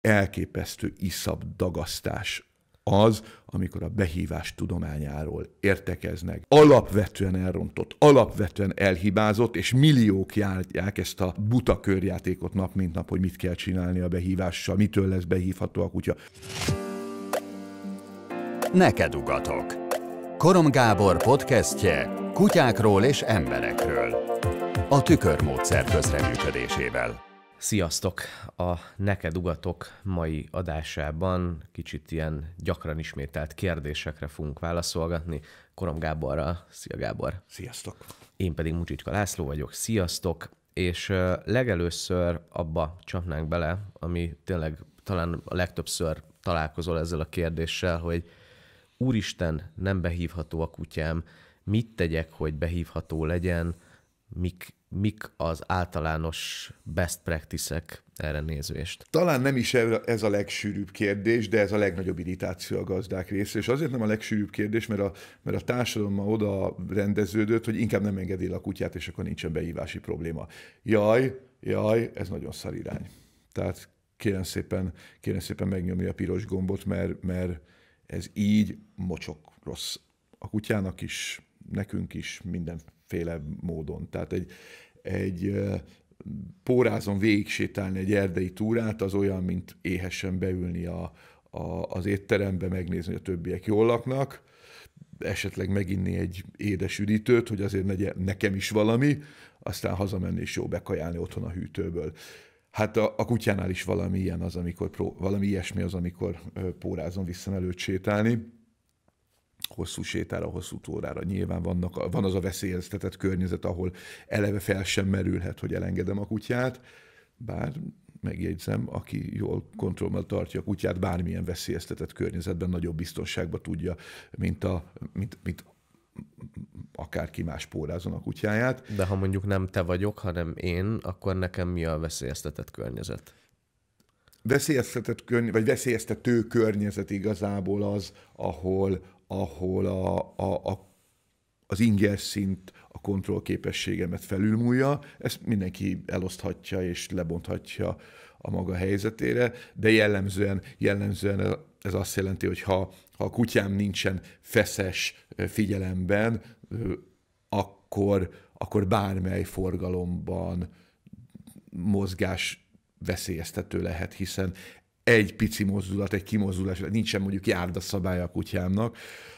elképesztő iszabb dagasztás az, amikor a behívás tudományáról értekeznek. Alapvetően elrontott, alapvetően elhibázott, és milliók járják ezt a buta körjátékot nap mint nap, hogy mit kell csinálni a behívással, mitől lesz behívható a kutya. Neked ugatok. Korom Gábor podcastje kutyákról és emberekről. A tükörmódszer közreműködésével. Sziasztok! A Neked Ugatok mai adásában kicsit ilyen gyakran ismételt kérdésekre fogunk válaszolgatni. Korom Gáborral. Szia Gábor! Sziasztok! Én pedig Mucsicska László vagyok. Sziasztok! És legelőször abba csapnánk bele, ami tényleg talán a legtöbbször találkozol ezzel a kérdéssel, hogy Úristen, nem behívható a kutyám, mit tegyek, hogy behívható legyen, mik mik az általános best practice-ek erre nézvést? Talán nem is ez a legsűrűbb kérdés, de ez a legnagyobb irritáció a gazdák része. És azért nem a legsűrűbb kérdés, mert a, mert a társadalom ma oda rendeződött, hogy inkább nem engedi a kutyát, és akkor nincsen behívási probléma. Jaj, jaj, ez nagyon szar irány. Tehát kérem szépen, kérem szépen megnyomni a piros gombot, mert, mert ez így mocsok rossz. A kutyának is, nekünk is, minden féle módon. Tehát egy, egy pórázon végig sétálni egy erdei túrát, az olyan, mint éhesen beülni a, a, az étterembe, megnézni, hogy a többiek jól laknak, esetleg meginni egy édes üdítőt, hogy azért negye, nekem is valami, aztán hazamenni és jó bekajálni otthon a hűtőből. Hát a, a kutyánál is valami ilyen az, amikor pró, valami ilyesmi az, amikor pórázon visszamelőt sétálni hosszú sétára, hosszú túrára, Nyilván vannak, van az a veszélyeztetett környezet, ahol eleve fel sem merülhet, hogy elengedem a kutyát, bár megjegyzem, aki jól kontrollmal tartja a kutyát, bármilyen veszélyeztetett környezetben nagyobb biztonságban tudja, mint, a, mint, mint akárki más pórázon a kutyáját. De ha mondjuk nem te vagyok, hanem én, akkor nekem mi a veszélyeztetett környezet? Veszélyeztetett körny- vagy veszélyeztető környezet igazából az, ahol, ahol a, a, a, az inger szint a kontrollképességemet felülmúlja, ezt mindenki eloszthatja és lebonthatja a maga helyzetére, de jellemzően, jellemzően ez azt jelenti, hogy ha, ha a kutyám nincsen feszes figyelemben, akkor, akkor bármely forgalomban mozgás veszélyeztető lehet, hiszen egy pici mozdulat, egy kimozdulás, nincs sem mondjuk járdaszabály a kutyámnak,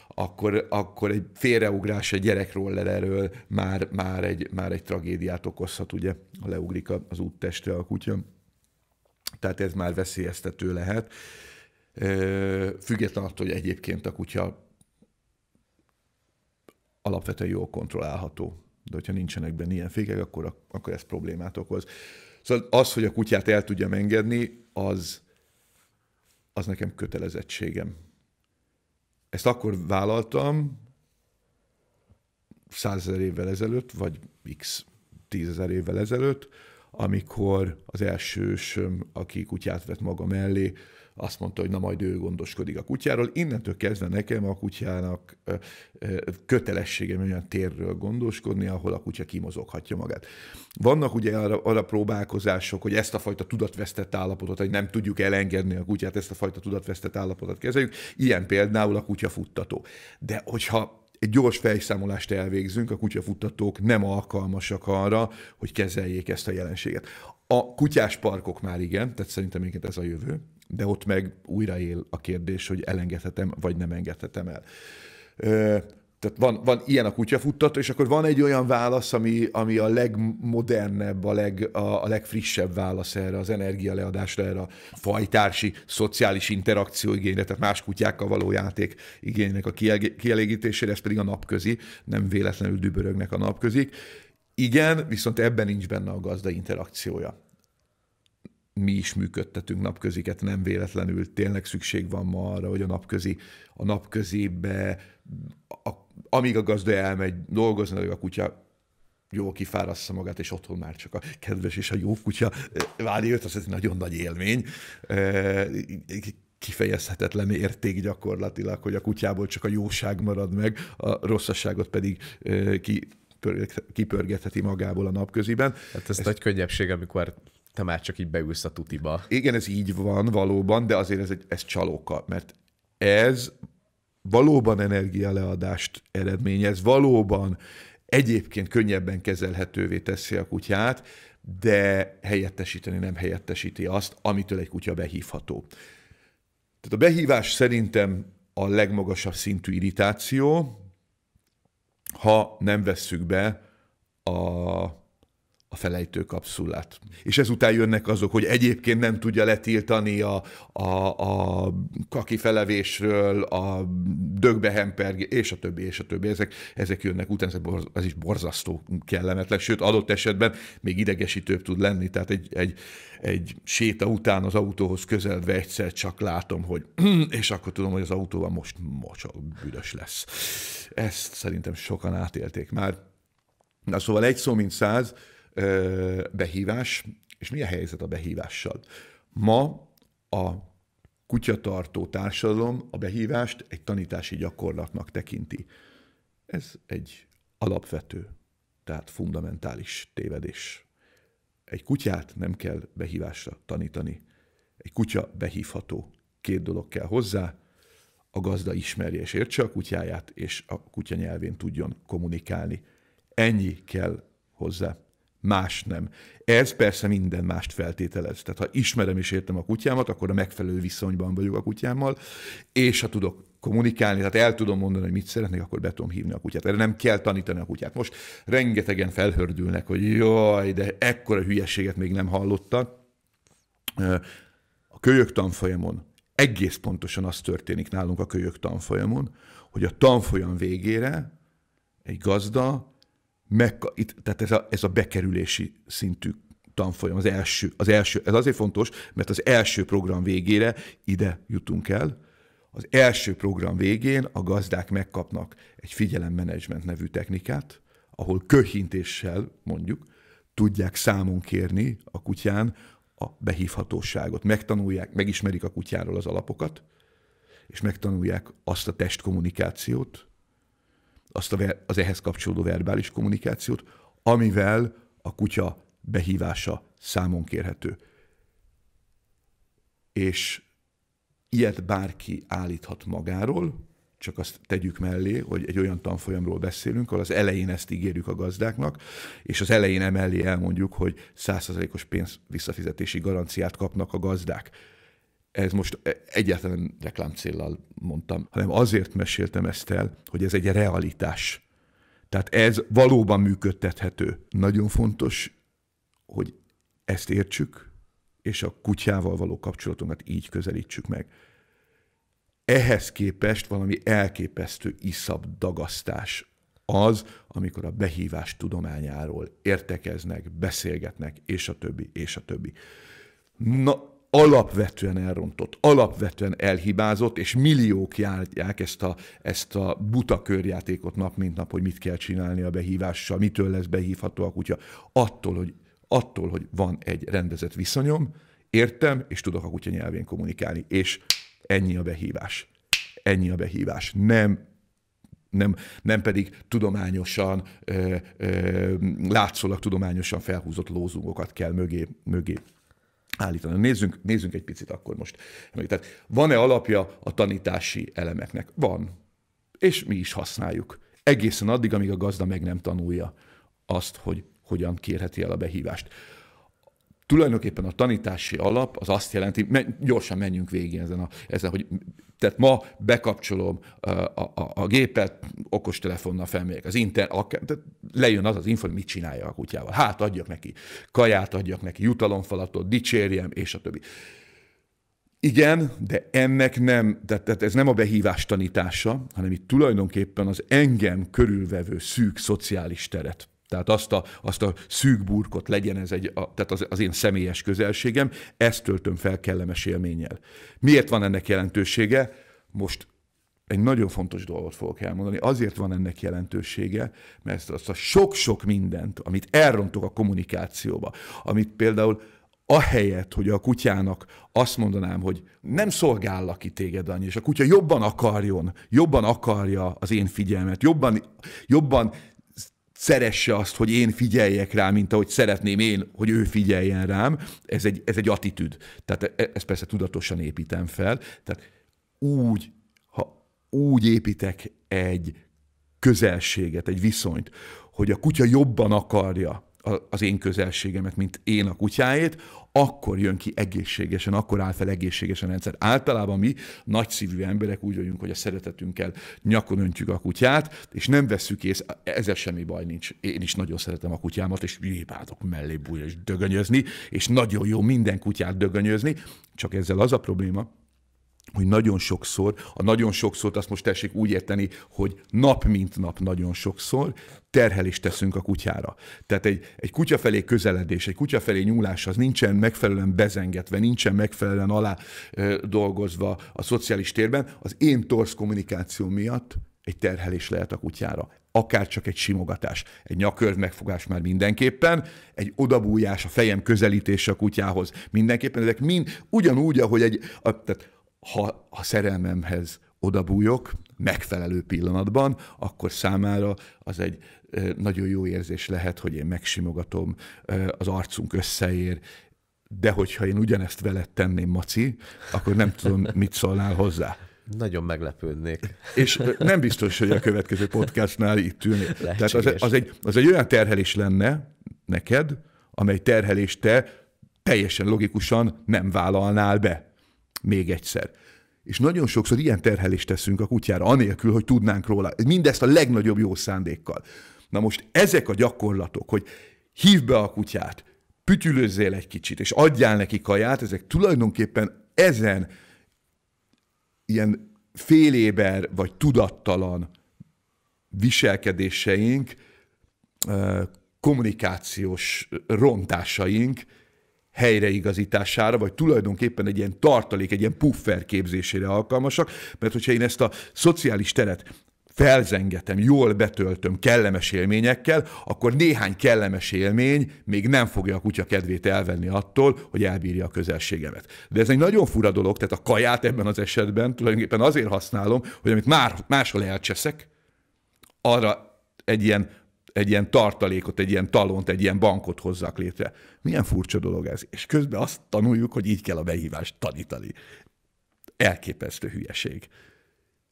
akkor, akkor egy félreugrás egy gyerekrollerről már, már, egy, már egy tragédiát okozhat, ugye, ha leugrik az úttestre a kutya. Tehát ez már veszélyeztető lehet. Független attól, hogy egyébként a kutya alapvetően jól kontrollálható. De hogyha nincsenek benne ilyen fékek, akkor, akkor ez problémát okoz. Szóval az, hogy a kutyát el tudjam engedni, az, az nekem kötelezettségem. Ezt akkor vállaltam, százezer évvel ezelőtt, vagy x tízezer évvel ezelőtt, amikor az elsősöm, aki kutyát vett maga mellé, azt mondta, hogy na majd ő gondoskodik a kutyáról. Innentől kezdve nekem a kutyának kötelességem olyan térről gondoskodni, ahol a kutya kimozoghatja magát. Vannak ugye arra, arra próbálkozások, hogy ezt a fajta tudatvesztett állapotot, hogy nem tudjuk elengedni a kutyát, ezt a fajta tudatvesztett állapotot kezeljük. Ilyen például a kutya futtató. De hogyha egy gyors fejszámolást elvégzünk, a kutyafuttatók nem alkalmasak arra, hogy kezeljék ezt a jelenséget. A kutyás parkok már igen, tehát szerintem minket ez a jövő, de ott meg újraél a kérdés, hogy elengedhetem, vagy nem engedhetem el. Ö, tehát van, van ilyen a kutyafuttató, és akkor van egy olyan válasz, ami, ami a legmodernebb, a, leg, a, a legfrissebb válasz erre az energialeadásra, erre a fajtársi, szociális interakció igényre, tehát más kutyákkal való játék igénynek a kielégítésére, ez pedig a napközi, nem véletlenül dübörögnek a napközik. Igen, viszont ebben nincs benne a gazda interakciója mi is működtetünk napköziket, nem véletlenül tényleg szükség van ma arra, hogy a napközi, a napközibe, a, amíg a gazda elmegy dolgozni, a kutya jó kifárassza magát, és otthon már csak a kedves és a jó kutya várja őt, az egy nagyon nagy élmény. Kifejezhetetlen érték gyakorlatilag, hogy a kutyából csak a jóság marad meg, a rosszasságot pedig ki kipörgetheti magából a napköziben. Hát ez, ez nagy könnyebbség, amikor te már csak így beülsz a tutiba. Igen, ez így van valóban, de azért ez, egy, ez csalóka, mert ez valóban energialeadást eredményez, valóban egyébként könnyebben kezelhetővé teszi a kutyát, de helyettesíteni nem helyettesíti azt, amitől egy kutya behívható. Tehát a behívás szerintem a legmagasabb szintű irritáció, ha nem vesszük be a a felejtő kapszulát. És ezután jönnek azok, hogy egyébként nem tudja letiltani a, a, a kaki felevésről, a dögbehemperg, és a többi, és a többi. Ezek, ezek jönnek utána, ez, ez is borzasztó kellemetlen, sőt adott esetben még idegesítőbb tud lenni, tehát egy, egy, egy séta után az autóhoz közelve egyszer csak látom, hogy és akkor tudom, hogy az autóban most mocsak, büdös lesz. Ezt szerintem sokan átélték már. Na szóval egy szó, mint száz, behívás, és mi a helyzet a behívással? Ma a kutyatartó társadalom a behívást egy tanítási gyakorlatnak tekinti. Ez egy alapvető, tehát fundamentális tévedés. Egy kutyát nem kell behívásra tanítani. Egy kutya behívható. Két dolog kell hozzá, a gazda ismerje és értse a kutyáját, és a kutya nyelvén tudjon kommunikálni. Ennyi kell hozzá más nem. Ez persze minden mást feltételez. Tehát ha ismerem és értem a kutyámat, akkor a megfelelő viszonyban vagyok a kutyámmal, és ha tudok kommunikálni, tehát el tudom mondani, hogy mit szeretnék, akkor be tudom hívni a kutyát. Erre nem kell tanítani a kutyát. Most rengetegen felhördülnek, hogy jaj, de ekkora hülyeséget még nem hallottak. A kölyök tanfolyamon egész pontosan az történik nálunk a kölyök tanfolyamon, hogy a tanfolyam végére egy gazda meg, itt, tehát ez a, ez a bekerülési szintű tanfolyam, az első, az első, ez azért fontos, mert az első program végére ide jutunk el, az első program végén a gazdák megkapnak egy figyelemmenedzsment nevű technikát, ahol köhintéssel mondjuk tudják számon kérni a kutyán a behívhatóságot. Megtanulják, megismerik a kutyáról az alapokat, és megtanulják azt a testkommunikációt, azt a ver, az ehhez kapcsolódó verbális kommunikációt, amivel a kutya behívása számon kérhető. És ilyet bárki állíthat magáról, csak azt tegyük mellé, hogy egy olyan tanfolyamról beszélünk, ahol az elején ezt ígérjük a gazdáknak, és az elején emellé elmondjuk, hogy 100%-os pénz visszafizetési garanciát kapnak a gazdák ez most e, egyáltalán reklám céllal mondtam, hanem azért meséltem ezt el, hogy ez egy realitás. Tehát ez valóban működtethető. Nagyon fontos, hogy ezt értsük, és a kutyával való kapcsolatunkat így közelítsük meg. Ehhez képest valami elképesztő iszabb dagasztás az, amikor a behívás tudományáról értekeznek, beszélgetnek, és a többi, és a többi. Na, alapvetően elrontott, alapvetően elhibázott, és milliók járják ezt a, ezt a buta körjátékot nap mint nap, hogy mit kell csinálni a behívással, mitől lesz behívható a kutya. Attól, hogy, attól, hogy van egy rendezett viszonyom, értem, és tudok a kutya nyelvén kommunikálni, és ennyi a behívás. Ennyi a behívás. Nem nem, nem pedig tudományosan, ö, ö, látszólag tudományosan felhúzott lózungokat kell mögé, mögé állítani. Nézzünk, nézzünk egy picit akkor most. Tehát van-e alapja a tanítási elemeknek? Van. És mi is használjuk. Egészen addig, amíg a gazda meg nem tanulja azt, hogy hogyan kérheti el a behívást. Tulajdonképpen a tanítási alap az azt jelenti, men, gyorsan menjünk végig ezen, a, ezen hogy tehát ma bekapcsolom a, a, a gépet, okostelefonnal felmegyek az internet, tehát lejön az az info, hogy mit csinálja a kutyával. Hát adjak neki kaját, adjak neki jutalomfalatot, dicsérjem, és a többi. Igen, de ennek nem, tehát, tehát ez nem a behívás tanítása, hanem itt tulajdonképpen az engem körülvevő szűk szociális teret. Tehát azt a, azt a szűk burkot legyen ez egy, a, tehát az, az én személyes közelségem, ezt töltöm fel kellemes élménnyel. Miért van ennek jelentősége? Most egy nagyon fontos dolgot fogok elmondani. Azért van ennek jelentősége, mert azt a sok-sok mindent, amit elrontok a kommunikációba, amit például ahelyett, hogy a kutyának azt mondanám, hogy nem szolgállak ki téged annyi, és a kutya jobban akarjon, jobban akarja az én figyelmet, jobban, jobban szeresse azt, hogy én figyeljek rá, mint ahogy szeretném én, hogy ő figyeljen rám, ez egy, ez egy attitűd. Tehát e, ezt persze tudatosan építem fel. Tehát úgy úgy építek egy közelséget, egy viszonyt, hogy a kutya jobban akarja az én közelségemet, mint én a kutyáét, akkor jön ki egészségesen, akkor áll fel egészségesen a rendszer. Általában mi nagyszívű emberek úgy vagyunk, hogy a szeretetünkkel nyakon öntjük a kutyát, és nem veszük észre, ezzel semmi baj nincs. Én is nagyon szeretem a kutyámat, és imádok mellé bújni és dögönyözni, és nagyon jó minden kutyát dögönyözni, csak ezzel az a probléma, hogy nagyon sokszor, a nagyon sokszor azt most tessék úgy érteni, hogy nap mint nap nagyon sokszor terhelést teszünk a kutyára. Tehát egy, egy kutya felé közeledés, egy kutya felé nyúlás az nincsen megfelelően bezengetve, nincsen megfelelően alá ö, dolgozva a szociális térben, az én torsz kommunikáció miatt egy terhelés lehet a kutyára. Akár csak egy simogatás, egy nyakörv megfogás már mindenképpen, egy odabújás, a fejem közelítése a kutyához mindenképpen, ezek mind ugyanúgy, ahogy egy, a, tehát ha a szerelmemhez odabújok megfelelő pillanatban, akkor számára az egy nagyon jó érzés lehet, hogy én megsimogatom, az arcunk összeér, de hogyha én ugyanezt veled tenném, Maci, akkor nem tudom, mit szólnál hozzá. Nagyon meglepődnék. És nem biztos, hogy a következő podcastnál itt ülnék. Tehát az, az, egy, az egy olyan terhelés lenne neked, amely terhelést te teljesen logikusan nem vállalnál be még egyszer. És nagyon sokszor ilyen terhelést teszünk a kutyára, anélkül, hogy tudnánk róla. Mindezt a legnagyobb jó szándékkal. Na most ezek a gyakorlatok, hogy hívd be a kutyát, pütyülözzél egy kicsit, és adjál neki kaját, ezek tulajdonképpen ezen ilyen féléber vagy tudattalan viselkedéseink, eh, kommunikációs rontásaink helyreigazítására, vagy tulajdonképpen egy ilyen tartalék, egy ilyen puffer képzésére alkalmasak, mert hogyha én ezt a szociális teret felzengetem, jól betöltöm kellemes élményekkel, akkor néhány kellemes élmény még nem fogja a kutya kedvét elvenni attól, hogy elbírja a közelségemet. De ez egy nagyon fura dolog, tehát a kaját ebben az esetben tulajdonképpen azért használom, hogy amit már máshol elcseszek, arra egy ilyen egy ilyen tartalékot, egy ilyen talont, egy ilyen bankot hozzak létre. Milyen furcsa dolog ez. És közben azt tanuljuk, hogy így kell a behívást tanítani. Elképesztő hülyeség.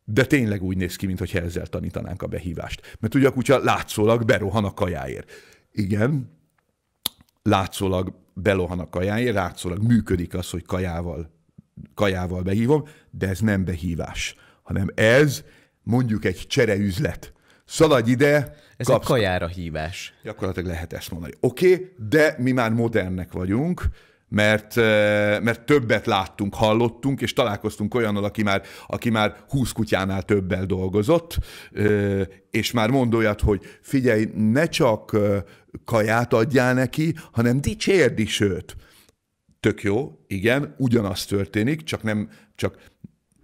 De tényleg úgy néz ki, mintha ezzel tanítanánk a behívást. Mert ugye a kutya látszólag berohan a kajáért. Igen, látszólag belohan a kajáért, látszólag működik az, hogy kajával, kajával behívom, de ez nem behívás, hanem ez mondjuk egy csereüzlet szaladj ide, ez kapsz. egy kajára hívás. Gyakorlatilag lehet ezt mondani. Oké, okay, de mi már modernek vagyunk, mert, eh, mert többet láttunk, hallottunk, és találkoztunk olyannal, aki már, aki már 20 kutyánál többel dolgozott, eh, és már mond olyat, hogy figyelj, ne csak eh, kaját adjál neki, hanem dicsérd is őt. Tök jó, igen, ugyanaz történik, csak nem, csak,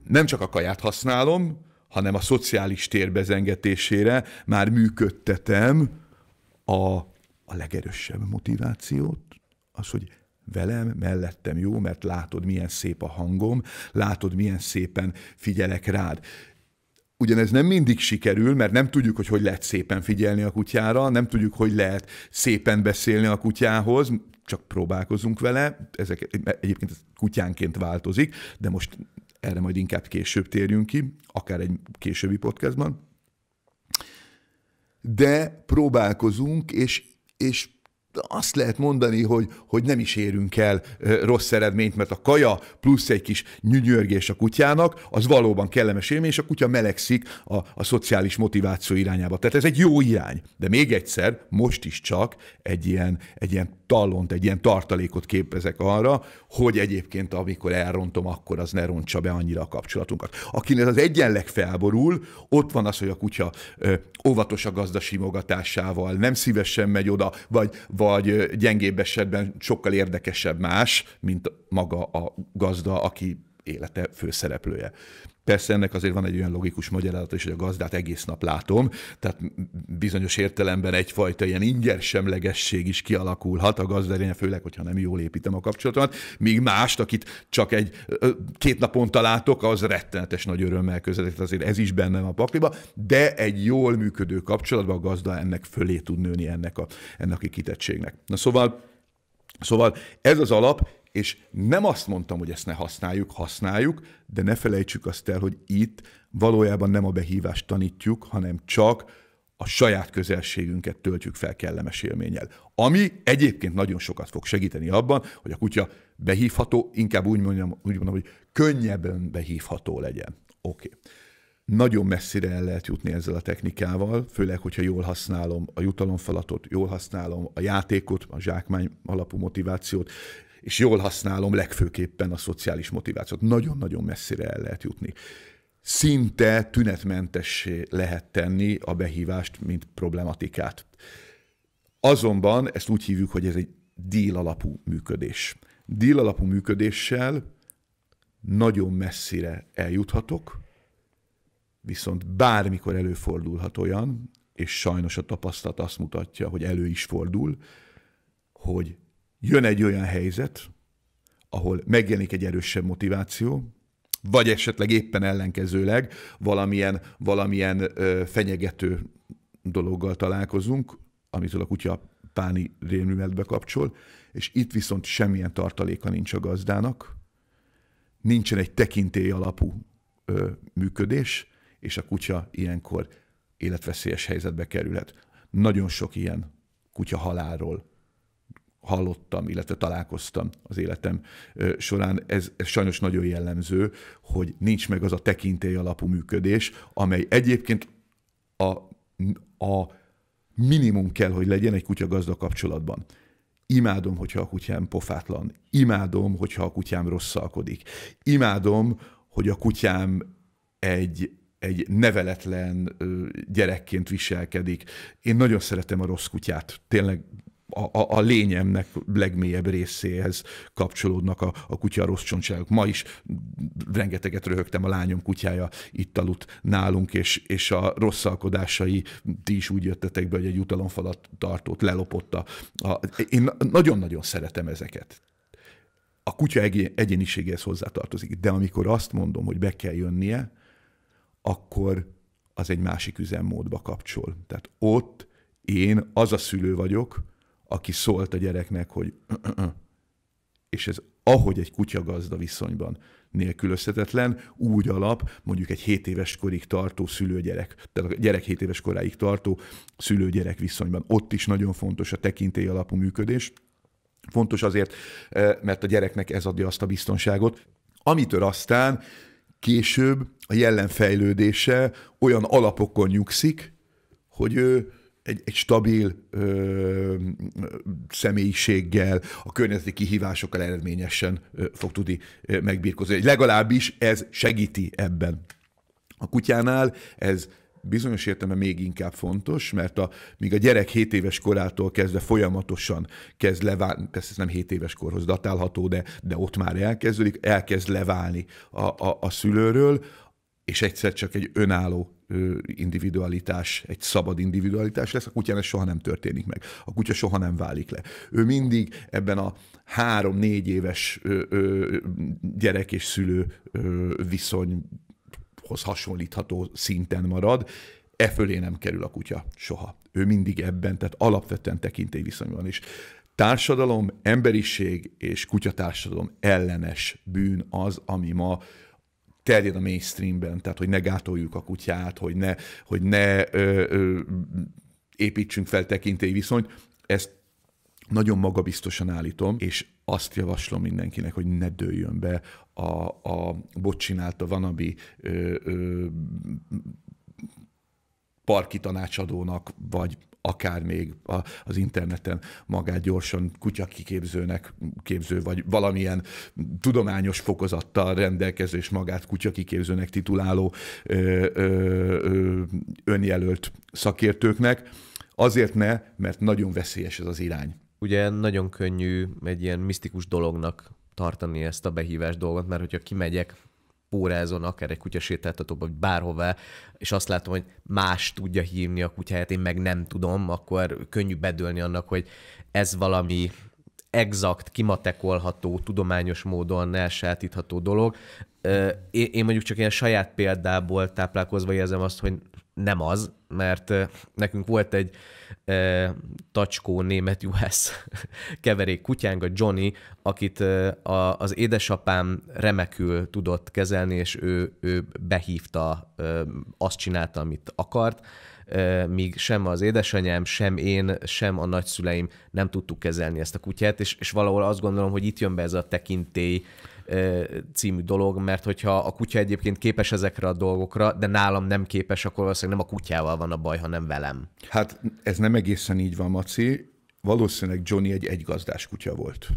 nem csak a kaját használom, hanem a szociális térbezengetésére már működtetem a, a legerősebb motivációt, az, hogy velem, mellettem jó, mert látod, milyen szép a hangom, látod, milyen szépen figyelek rád. Ugyanez nem mindig sikerül, mert nem tudjuk, hogy hogy lehet szépen figyelni a kutyára, nem tudjuk, hogy lehet szépen beszélni a kutyához, csak próbálkozunk vele, ezek egyébként kutyánként változik, de most erre majd inkább később térjünk ki, akár egy későbbi podcastban. De próbálkozunk, és, és azt lehet mondani, hogy, hogy nem is érünk el rossz eredményt, mert a kaja plusz egy kis nyűnyörgés a kutyának, az valóban kellemes élmény, és a kutya melegszik a, a szociális motiváció irányába. Tehát ez egy jó irány. De még egyszer, most is csak egy ilyen, egy ilyen talont, egy ilyen tartalékot képezek arra, hogy egyébként amikor elrontom, akkor az ne rontsa be annyira a kapcsolatunkat. Akinek az egyenleg felborul, ott van az, hogy a kutya ö, óvatos a gazdasimogatásával, nem szívesen megy oda, vagy, vagy gyengébb esetben sokkal érdekesebb más, mint maga a gazda, aki élete főszereplője. Persze ennek azért van egy olyan logikus magyarázat is, hogy a gazdát egész nap látom, tehát bizonyos értelemben egyfajta ilyen ingyensemlegesség is kialakulhat a gazdarénye, főleg, hogyha nem jól építem a kapcsolatomat, míg mást, akit csak egy két naponta látok, az rettenetes nagy örömmel közelít, azért ez is benne a pakliba, de egy jól működő kapcsolatban a gazda ennek fölé tud nőni ennek a, ennek a kitettségnek. Na szóval Szóval ez az alap és nem azt mondtam, hogy ezt ne használjuk, használjuk, de ne felejtsük azt el, hogy itt valójában nem a behívást tanítjuk, hanem csak a saját közelségünket töltjük fel kellemes élménnyel. Ami egyébként nagyon sokat fog segíteni abban, hogy a kutya behívható, inkább úgy mondjam, úgy mondom hogy könnyebben behívható legyen. Oké. Okay. Nagyon messzire el lehet jutni ezzel a technikával, főleg, hogyha jól használom a jutalomfalatot, jól használom a játékot, a zsákmány alapú motivációt, és jól használom legfőképpen a szociális motivációt. Nagyon-nagyon messzire el lehet jutni. Szinte tünetmentessé lehet tenni a behívást, mint problematikát. Azonban ezt úgy hívjuk, hogy ez egy díl alapú működés. Díl alapú működéssel nagyon messzire eljuthatok, viszont bármikor előfordulhat olyan, és sajnos a tapasztalat azt mutatja, hogy elő is fordul, hogy jön egy olyan helyzet, ahol megjelenik egy erősebb motiváció, vagy esetleg éppen ellenkezőleg valamilyen, valamilyen ö, fenyegető dologgal találkozunk, amitől a kutya páni rémületbe kapcsol, és itt viszont semmilyen tartaléka nincs a gazdának, nincsen egy tekintély alapú ö, működés, és a kutya ilyenkor életveszélyes helyzetbe kerülhet. Nagyon sok ilyen kutya halálról hallottam, illetve találkoztam az életem során. Ez, ez sajnos nagyon jellemző, hogy nincs meg az a tekintély alapú működés, amely egyébként a, a minimum kell, hogy legyen egy kutya-gazda kapcsolatban. Imádom, hogyha a kutyám pofátlan. Imádom, hogyha a kutyám rosszalkodik. Imádom, hogy a kutyám egy, egy neveletlen gyerekként viselkedik. Én nagyon szeretem a rossz kutyát. Tényleg a, a, a lényemnek legmélyebb részéhez kapcsolódnak a, a kutya rossz csontságok. Ma is rengeteget röhögtem, a lányom kutyája itt aludt nálunk, és, és a rosszalkodásai, ti is úgy jöttetek be, hogy egy utalomfalat tartott lelopotta. a, én nagyon-nagyon szeretem ezeket a kutya egyéniségéhez hozzátartozik. De amikor azt mondom, hogy be kell jönnie, akkor az egy másik üzemmódba kapcsol. Tehát ott én az a szülő vagyok, aki szólt a gyereknek, hogy és ez ahogy egy kutyagazda viszonyban nélkülözhetetlen, úgy alap, mondjuk egy 7 éves korig tartó szülőgyerek, tehát a gyerek 7 éves koráig tartó szülőgyerek viszonyban. Ott is nagyon fontos a tekintély alapú működés. Fontos azért, eh, mert a gyereknek ez adja azt a biztonságot, amitől aztán később a jelen fejlődése olyan alapokon nyugszik, hogy ő egy, egy stabil ö, személyiséggel, a környezeti kihívásokkal eredményesen ö, fog tudni ö, megbírkozni. Legalábbis ez segíti ebben. A kutyánál ez bizonyos értelemben még inkább fontos, mert a, míg a gyerek 7 éves korától kezdve folyamatosan kezd leválni, persze ez nem 7 éves korhoz datálható, de, de ott már elkezdődik, elkezd leválni a, a, a szülőről, és egyszer csak egy önálló individualitás, egy szabad individualitás lesz, a kutyán ez soha nem történik meg. A kutya soha nem válik le. Ő mindig ebben a három-négy éves gyerek és szülő viszonyhoz hasonlítható szinten marad, e fölé nem kerül a kutya soha. Ő mindig ebben, tehát alapvetően viszonyban is. Társadalom, emberiség és kutyatársadalom ellenes bűn az, ami ma terjed a mainstreamben, tehát hogy ne gátoljuk a kutyát, hogy ne, hogy ne ö, ö, építsünk fel viszonyt. ezt nagyon magabiztosan állítom, és azt javaslom mindenkinek, hogy ne dőljön be a, a bot csinálta vanabi parki tanácsadónak, vagy akár még a, az interneten magát gyorsan kutyakiképzőnek képző, vagy valamilyen tudományos fokozattal rendelkező és magát kutyakiképzőnek tituláló ö, ö, ö, önjelölt szakértőknek. Azért ne, mert nagyon veszélyes ez az irány. Ugye nagyon könnyű egy ilyen misztikus dolognak tartani ezt a behívás dolgot, mert hogyha kimegyek órázon, akár egy kutyasétáltatóban, vagy bárhová, és azt látom, hogy más tudja hívni a kutyáját, én meg nem tudom, akkor könnyű bedőlni annak, hogy ez valami exakt, kimatekolható, tudományos módon elsátítható dolog. Én mondjuk csak ilyen saját példából táplálkozva érzem azt, hogy nem az, mert nekünk volt egy e, tacskó német US keverék kutyánk, a Johnny, akit a, az édesapám remekül tudott kezelni, és ő, ő behívta, azt csinálta, amit akart, míg sem az édesanyám, sem én, sem a nagyszüleim nem tudtuk kezelni ezt a kutyát, és, és valahol azt gondolom, hogy itt jön be ez a tekintély, című dolog, mert hogyha a kutya egyébként képes ezekre a dolgokra, de nálam nem képes, akkor valószínűleg nem a kutyával van a baj, hanem velem. Hát ez nem egészen így van, Maci. Valószínűleg Johnny egy egygazdás kutya volt.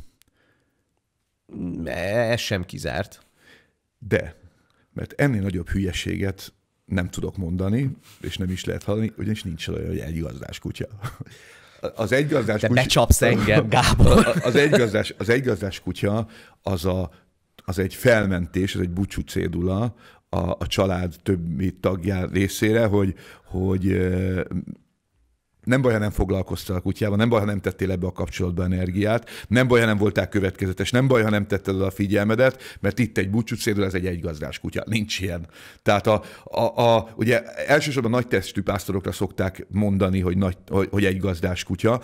Ez sem kizárt. De, mert ennél nagyobb hülyeséget nem tudok mondani, és nem is lehet hallani, ugyanis nincs olyan, hogy egygazdás kutya. Az egygazdás Te kutya... becsapsz engem, Gábor. Az egygazdás, az egygazdás kutya az a az egy felmentés, ez egy bucsú cédula a, a család többi tagjá részére, hogy, hogy nem baj, ha nem foglalkoztál a kutyával, nem baj, ha nem tettél ebbe a kapcsolatba energiát, nem baj, ha nem voltál következetes, nem baj, ha nem tetted oda a figyelmedet, mert itt egy bucsúcédül, ez egy egygazdás kutya. Nincs ilyen. Tehát a, a, a, ugye elsősorban nagy testű pásztorokra szokták mondani, hogy, nagy, hogy, hogy egy gazdás kutya,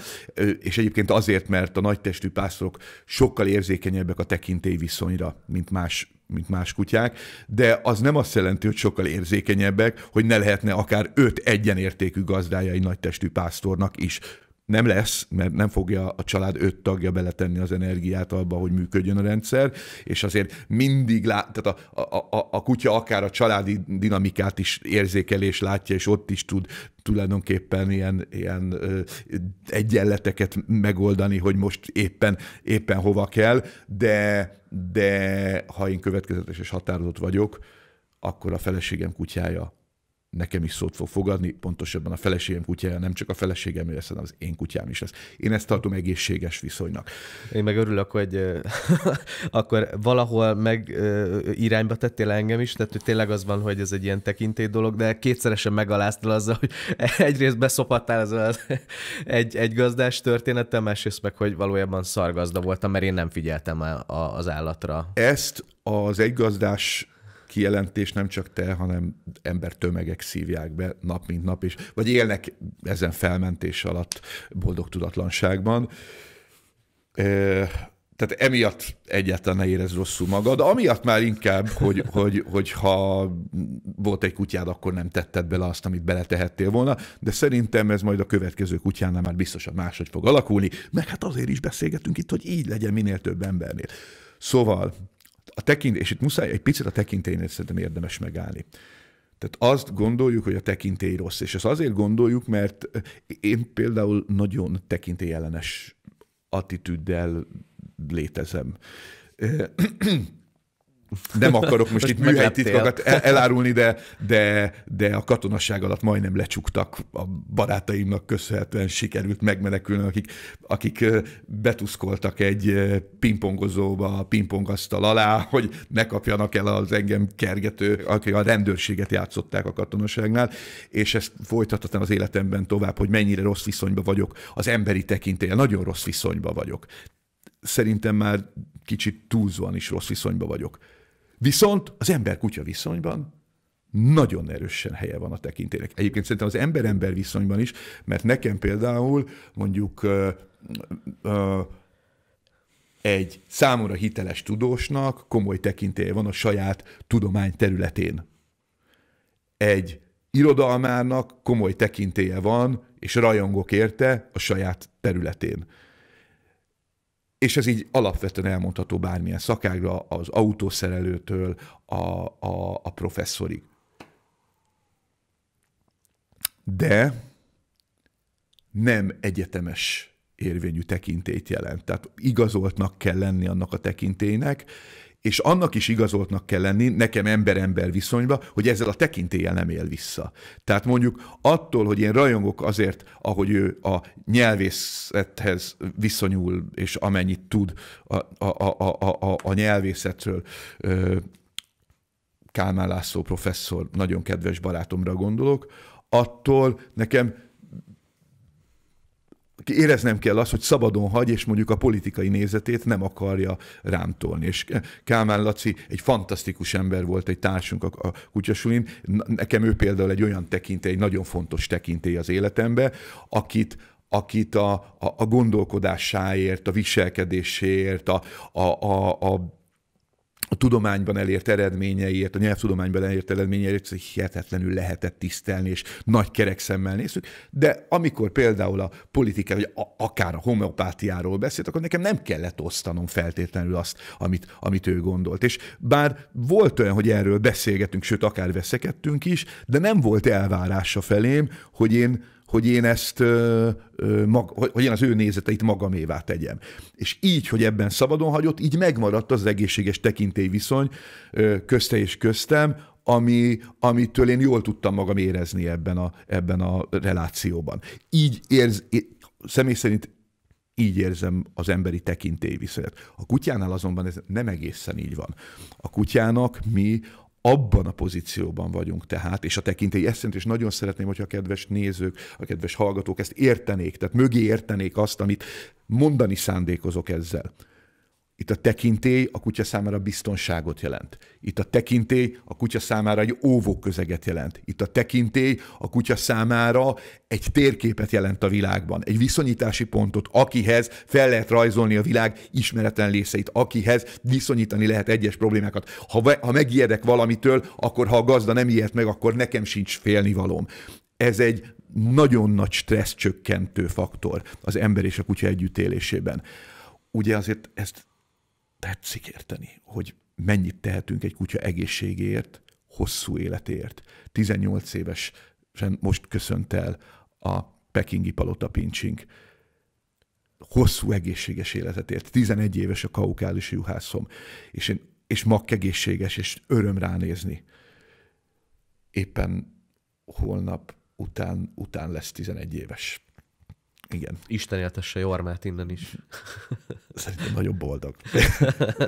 és egyébként azért, mert a nagy testű pásztorok sokkal érzékenyebbek a tekintély viszonyra, mint más mint más kutyák, de az nem azt jelenti, hogy sokkal érzékenyebbek, hogy ne lehetne akár öt egyenértékű gazdája egy nagy testű pásztornak is nem lesz, mert nem fogja a család öt tagja beletenni az energiát abba, hogy működjön a rendszer, és azért mindig lát, tehát a, a, a, a kutya akár a családi dinamikát is érzékel és látja, és ott is tud tulajdonképpen ilyen, ilyen ö, egyenleteket megoldani, hogy most éppen, éppen hova kell, de, de ha én következetes és határozott vagyok, akkor a feleségem kutyája nekem is szót fog fogadni, pontosabban a feleségem kutyája nem csak a feleségem lesz, hanem az én kutyám is lesz. Én ezt tartom egészséges viszonynak. Én meg örülök, hogy akkor valahol meg irányba tettél engem is, tehát hogy tényleg az van, hogy ez egy ilyen tekintély dolog, de kétszeresen megaláztál azzal, hogy egyrészt beszopattál az egy, egy gazdás történettel, másrészt meg, hogy valójában szargazda voltam, mert én nem figyeltem az állatra. Ezt az egygazdás kijelentés nem csak te, hanem ember tömegek szívják be nap mint nap, és, vagy élnek ezen felmentés alatt boldog tudatlanságban. Ö, tehát emiatt egyáltalán ne érez rosszul magad, amiatt már inkább, hogy, hogy, hogy ha volt egy kutyád, akkor nem tetted bele azt, amit beletehettél volna, de szerintem ez majd a következő kutyánál már biztosan máshogy fog alakulni, mert hát azért is beszélgetünk itt, hogy így legyen minél több embernél. Szóval a tekint, és itt muszáj egy picit a tekintélynél szerintem érdemes megállni. Tehát azt gondoljuk, hogy a tekintély rossz, és ezt azért gondoljuk, mert én például nagyon tekintélyellenes attitűddel létezem nem akarok most, most itt műhelytitkokat elárulni, de, de, de a katonasság alatt majdnem lecsuktak a barátaimnak köszönhetően sikerült megmenekülni, akik, akik betuszkoltak egy pingpongozóba a pingpongasztal alá, hogy ne kapjanak el az engem kergető, akik a rendőrséget játszották a katonaságnál, és ezt folytathatom az életemben tovább, hogy mennyire rossz viszonyban vagyok az emberi tekintélye, nagyon rossz viszonyban vagyok. Szerintem már kicsit túlzóan is rossz viszonyban vagyok Viszont az ember-kutya viszonyban nagyon erősen helye van a tekintének. Egyébként szerintem az ember-ember viszonyban is, mert nekem például mondjuk ö, ö, egy számomra hiteles tudósnak komoly tekintélye van a saját tudomány területén. Egy irodalmának komoly tekintélye van, és rajongok érte a saját területén és ez így alapvetően elmondható bármilyen szakágra, az autószerelőtől a, a, a professzorig. De nem egyetemes érvényű tekintélyt jelent. Tehát igazoltnak kell lenni annak a tekintélynek, és annak is igazoltnak kell lenni, nekem ember-ember viszonyba, hogy ezzel a tekintéllyel nem él vissza. Tehát mondjuk attól, hogy én rajongok azért, ahogy ő a nyelvészethez viszonyul, és amennyit tud a, a, a, a, a, a nyelvészetről, Kálmán László professzor, nagyon kedves barátomra gondolok, attól nekem éreznem kell azt, hogy szabadon hagy, és mondjuk a politikai nézetét nem akarja rám tolni. És Kálmán Laci egy fantasztikus ember volt, egy társunk a, kutyasulin. Nekem ő például egy olyan tekintély, egy nagyon fontos tekintély az életembe, akit, akit a, a, a gondolkodásáért, a viselkedéséért, a, a, a, a a tudományban elért eredményeiért, a nyelvtudományban elért eredményeiért hihetetlenül lehetett tisztelni, és nagy kerek szemmel néztük, de amikor például a politikát, vagy a, akár a homeopátiáról beszélt, akkor nekem nem kellett osztanom feltétlenül azt, amit, amit ő gondolt. És bár volt olyan, hogy erről beszélgetünk, sőt, akár veszekedtünk is, de nem volt elvárása felém, hogy én hogy én ezt, ö, ö, mag, hogy én az ő nézeteit magamévá tegyem. És így, hogy ebben szabadon hagyott, így megmaradt az egészséges tekintélyviszony ö, közte és köztem, ami, amitől én jól tudtam magam érezni ebben a, ebben a relációban. Így érz, é, személy szerint így érzem az emberi tekintélyviszonyat. A kutyánál azonban ez nem egészen így van. A kutyának mi abban a pozícióban vagyunk tehát, és a tekintély eszent, és nagyon szeretném, hogyha a kedves nézők, a kedves hallgatók ezt értenék, tehát mögé értenék azt, amit mondani szándékozok ezzel itt a tekintély a kutya számára biztonságot jelent. Itt a tekintély a kutya számára egy óvó közeget jelent. Itt a tekintély a kutya számára egy térképet jelent a világban, egy viszonyítási pontot, akihez fel lehet rajzolni a világ ismeretlen részeit, akihez viszonyítani lehet egyes problémákat. Ha, ha megijedek valamitől, akkor ha a gazda nem ijed meg, akkor nekem sincs félnivalóm. Ez egy nagyon nagy stressz csökkentő faktor az ember és a kutya együttélésében. Ugye azért ezt tetszik érteni, hogy mennyit tehetünk egy kutya egészségéért, hosszú életért. 18 éves, most köszönt el a pekingi palota pincsink. Hosszú egészséges életet ért. 11 éves a kaukális juhászom, és, én, és mag egészséges, és öröm ránézni. Éppen holnap után, után lesz 11 éves. Igen. Isten éltesse Jormát innen is. Szerintem nagyon boldog.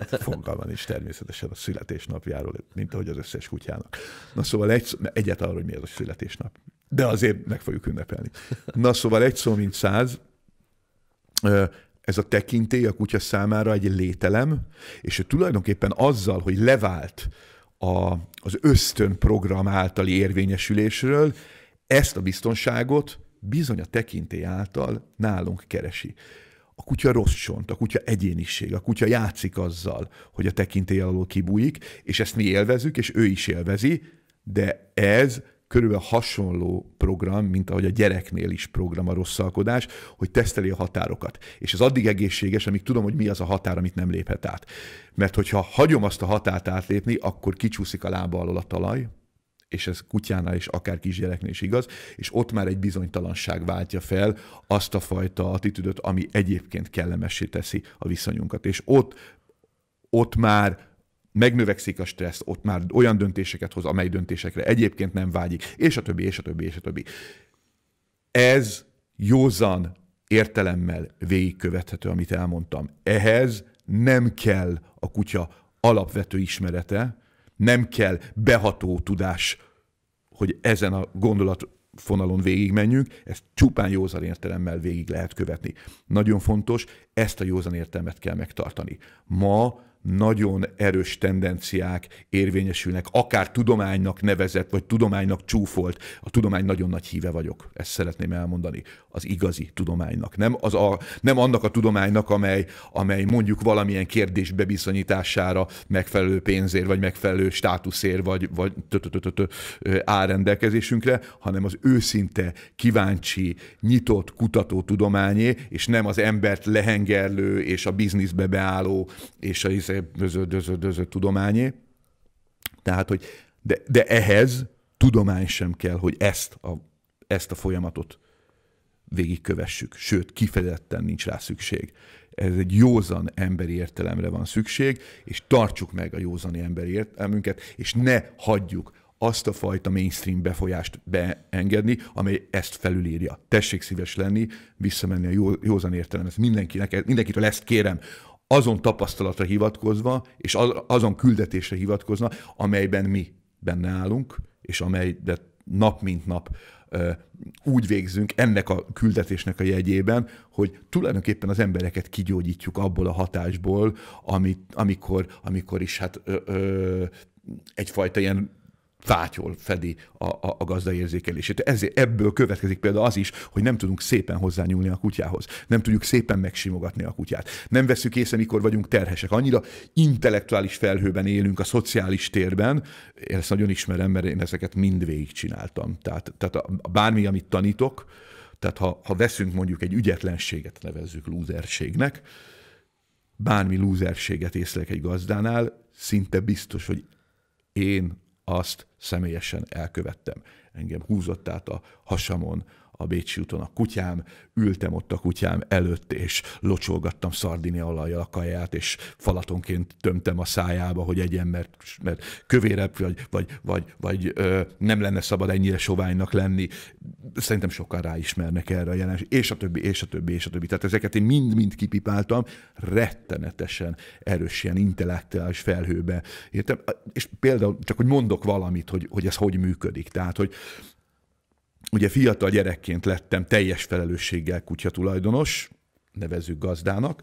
Fogalman is természetesen a születésnapjáról, mint ahogy az összes kutyának. Na szóval egy, szó, egyet arra, hogy mi az a születésnap. De azért meg fogjuk ünnepelni. Na szóval egy szó, mint száz, ez a tekintély a kutya számára egy lételem, és ő tulajdonképpen azzal, hogy levált a, az ösztön program általi érvényesülésről, ezt a biztonságot bizony a tekintély által nálunk keresi. A kutya rossz csont, a kutya egyéniség, a kutya játszik azzal, hogy a tekintély alól kibújik, és ezt mi élvezük, és ő is élvezi, de ez körülbelül hasonló program, mint ahogy a gyereknél is program a rosszalkodás, hogy teszteli a határokat. És ez addig egészséges, amíg tudom, hogy mi az a határ, amit nem léphet át. Mert hogyha hagyom azt a határt átlépni, akkor kicsúszik a lába alól a talaj, és ez kutyánál is akár kisgyereknél is igaz, és ott már egy bizonytalanság váltja fel azt a fajta attitűdöt, ami egyébként kellemessé teszi a viszonyunkat. És ott, ott már megnövekszik a stressz, ott már olyan döntéseket hoz, amely döntésekre egyébként nem vágyik, és a többi, és a többi, és a többi. Ez józan értelemmel végigkövethető, amit elmondtam. Ehhez nem kell a kutya alapvető ismerete, nem kell beható tudás hogy ezen a gondolat fonalon végigmenjünk, ezt csupán józan értelemmel végig lehet követni. Nagyon fontos, ezt a józan értelmet kell megtartani. Ma nagyon erős tendenciák érvényesülnek, akár tudománynak nevezett, vagy tudománynak csúfolt. A tudomány nagyon nagy híve vagyok, ezt szeretném elmondani. Az igazi tudománynak. Nem, az a, nem annak a tudománynak, amely, amely mondjuk valamilyen kérdés bebizonyítására megfelelő pénzért, vagy megfelelő státuszért, vagy, vagy áll rendelkezésünkre, hanem az őszinte, kíváncsi, nyitott kutató tudományé, és nem az embert lehengerlő, és a bizniszbe beálló, és a dözö, dözö, dözö tudományé. Tehát, hogy de, de ehhez tudomány sem kell, hogy ezt a, ezt a folyamatot végigkövessük. Sőt, kifejezetten nincs rá szükség. Ez egy józan emberi értelemre van szükség, és tartsuk meg a józani emberi értelmünket, és ne hagyjuk azt a fajta mainstream befolyást beengedni, amely ezt felülírja. Tessék szíves lenni, visszamenni a jó, józan értelemhez. Mindenkinek, mindenkitől ezt kérem azon tapasztalatra hivatkozva, és azon küldetésre hivatkozva, amelyben mi benne állunk, és amely de nap mint nap úgy végzünk ennek a küldetésnek a jegyében, hogy tulajdonképpen az embereket kigyógyítjuk abból a hatásból, amit, amikor, amikor is hát ö, ö, egyfajta ilyen fátyol fedi a, a, a gazda érzékelését. Ezért ebből következik például az is, hogy nem tudunk szépen hozzányúlni a kutyához, nem tudjuk szépen megsimogatni a kutyát, nem veszük észre, mikor vagyunk terhesek. Annyira intellektuális felhőben élünk a szociális térben, én ezt nagyon ismerem, mert én ezeket mind végigcsináltam. Tehát, tehát a, a bármi, amit tanítok, tehát ha, ha veszünk mondjuk egy ügyetlenséget, nevezzük lúzerségnek, bármi lúzerséget észlek egy gazdánál, szinte biztos, hogy én azt személyesen elkövettem. Engem húzott át a hasamon a Bécsi úton a kutyám, ültem ott a kutyám előtt, és locsolgattam szardini alajjal a kaját, és falatonként tömtem a szájába, hogy egyen, mert, mert kövérebb, vagy, vagy, vagy, vagy ö, nem lenne szabad ennyire soványnak lenni. Szerintem sokan ráismernek erre a jelenség, és a többi, és a többi, és a többi. Tehát ezeket én mind-mind kipipáltam, rettenetesen erős ilyen intellektuális felhőbe. Értem? És például, csak hogy mondok valamit, hogy, hogy ez hogy működik. Tehát, hogy ugye fiatal gyerekként lettem teljes felelősséggel kutyatulajdonos, nevezük gazdának,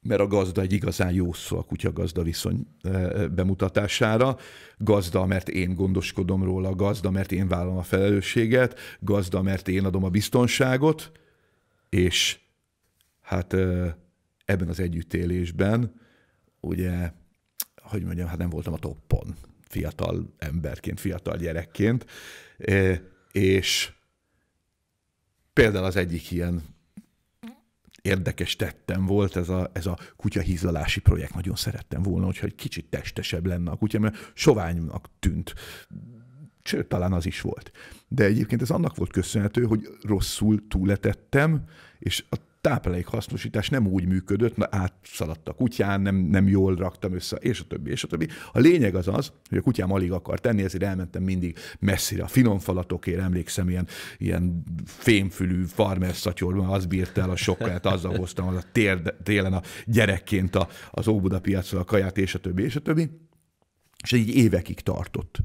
mert a gazda egy igazán jó szó a kutya-gazda viszony eh, eh, bemutatására. Gazda, mert én gondoskodom róla, gazda, mert én vállalom a felelősséget, gazda, mert én adom a biztonságot, és hát eh, ebben az együttélésben, ugye, hogy mondjam, hát nem voltam a toppon fiatal emberként, fiatal gyerekként, és például az egyik ilyen érdekes tettem volt ez a, ez a kutyahízalási projekt. Nagyon szerettem volna, hogyha egy kicsit testesebb lenne a kutya, mert soványnak tűnt. Sőt, talán az is volt. De egyébként ez annak volt köszönhető, hogy rosszul túletettem, és a táplálékhasznosítás nem úgy működött, na átszaladt a kutyán, nem, nem jól raktam össze, és a többi, és a többi. A lényeg az az, hogy a kutyám alig akar tenni, ezért elmentem mindig messzire. A finom falatokért emlékszem, ilyen, ilyen fémfülű farmer szatyorban, az bírt el a sokkát, azzal hoztam az a tér, télen a gyerekként a, az Óbuda piacról a kaját, és a többi, és a többi. És így évekig tartott.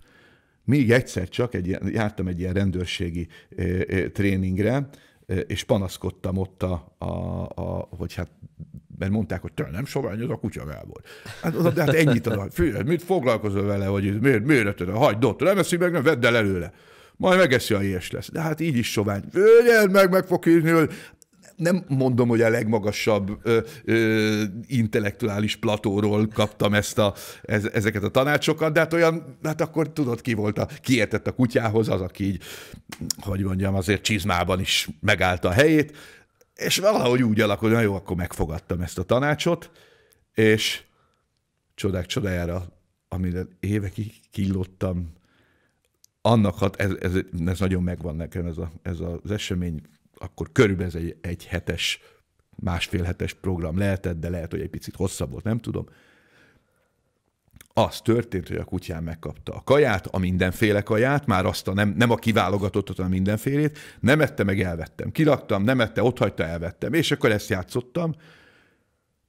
Még egyszer csak egy, jártam egy ilyen rendőrségi eh, eh, tréningre, és panaszkodtam ott, a, a, a, hogy hát mert mondták, hogy te nem sovány, az a kutya Gábor. Hát, az, de hát ennyit ad, főleg, hát mit foglalkozol vele, hogy miért, miért miért hagyd ott, nem eszi meg, nem vedd el előle. Majd megeszi, a ilyes lesz. De hát így is sovány. Vőgyed meg, meg fog írni, hogy nem mondom, hogy a legmagasabb ö, ö, intellektuális platóról kaptam ezt a, ez, ezeket a tanácsokat, de hát olyan, hát akkor tudod, ki volt a, kiértett a kutyához, az, aki így, hogy mondjam, azért csizmában is megállt a helyét, és valahogy úgy alakult, hogy jó, akkor megfogadtam ezt a tanácsot, és csodák csodájára, amire évekig killottam, annak hat, ez, ez, ez nagyon megvan nekem ez, a, ez az esemény, akkor körülbelül ez egy, egy hetes, másfél hetes program lehetett, de lehet, hogy egy picit hosszabb volt, nem tudom. Az történt, hogy a kutyám megkapta a kaját, a mindenféle kaját, már azt a nem, nem a kiválogatottat, hanem mindenfélét, nem ette, meg elvettem. Kiraktam, nem ette, ott hagyta, elvettem. És akkor ezt játszottam,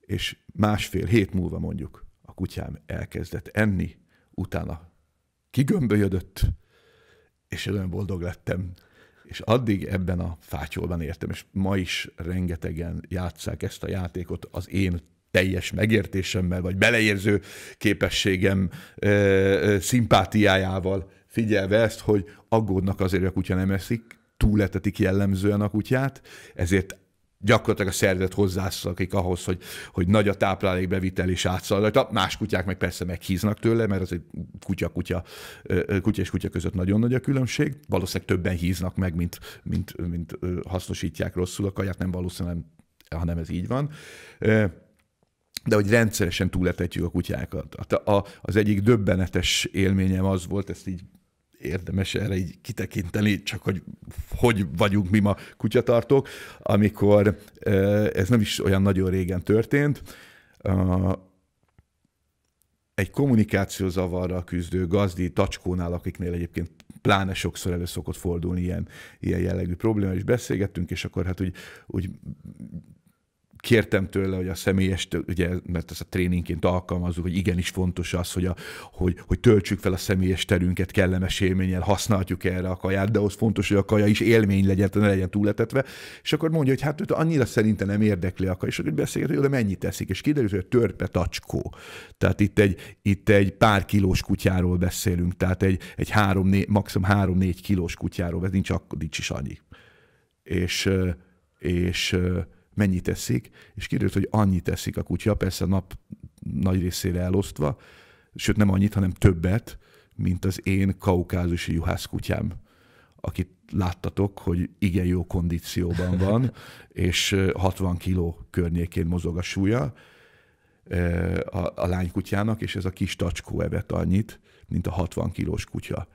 és másfél hét múlva mondjuk a kutyám elkezdett enni, utána kigömbölyödött, és olyan boldog lettem és addig ebben a fátyolban értem, és ma is rengetegen játszák ezt a játékot az én teljes megértésemmel, vagy beleérző képességem ö, ö, szimpátiájával figyelve ezt, hogy aggódnak azért, hogy a kutya nem eszik, túletetik jellemzően a kutyát, ezért gyakorlatilag a szervezet hozzászakik ahhoz, hogy, hogy nagy a táplálékbevitel és átszalad. Más kutyák meg persze meghíznak tőle, mert az egy kutya-kutya, kutya és kutya között nagyon nagy a különbség. Valószínűleg többen híznak meg, mint, mint, mint hasznosítják rosszul a kaját, nem valószínűleg, hanem ez így van de hogy rendszeresen túletetjük a kutyákat. A, a, az egyik döbbenetes élményem az volt, ezt így érdemes erre így kitekinteni, csak hogy hogy vagyunk mi ma kutyatartók, amikor ez nem is olyan nagyon régen történt, egy zavarra küzdő gazdi tacskónál, akiknél egyébként pláne sokszor elő szokott fordulni ilyen, ilyen jellegű probléma, és beszélgettünk, és akkor hát úgy, úgy kértem tőle, hogy a személyes, ugye, mert ezt a tréningként alkalmazunk, hogy igenis fontos az, hogy, a, hogy, hogy töltsük fel a személyes terünket kellemes élménnyel, használjuk erre a kaját, de ahhoz fontos, hogy a kaja is élmény legyen, ne legyen túletetve. És akkor mondja, hogy hát őt annyira szerintem nem érdekli a kaja, és akkor beszélget, hogy de mennyit teszik, és kiderült, hogy a törpe tacskó. Tehát itt egy, itt egy pár kilós kutyáról beszélünk, tehát egy, egy három, né, maximum három-négy kilós kutyáról, ez nincs, akkor nincs is annyi. És, és mennyit eszik, és kiderült, hogy annyit eszik a kutya, persze a nap nagy részére elosztva, sőt nem annyit, hanem többet, mint az én kaukázusi juhászkutyám, akit láttatok, hogy igen jó kondícióban van, és 60 kiló környékén mozog a súlya a, a lánykutyának, és ez a kis tacskó evett annyit, mint a 60 kilós kutya.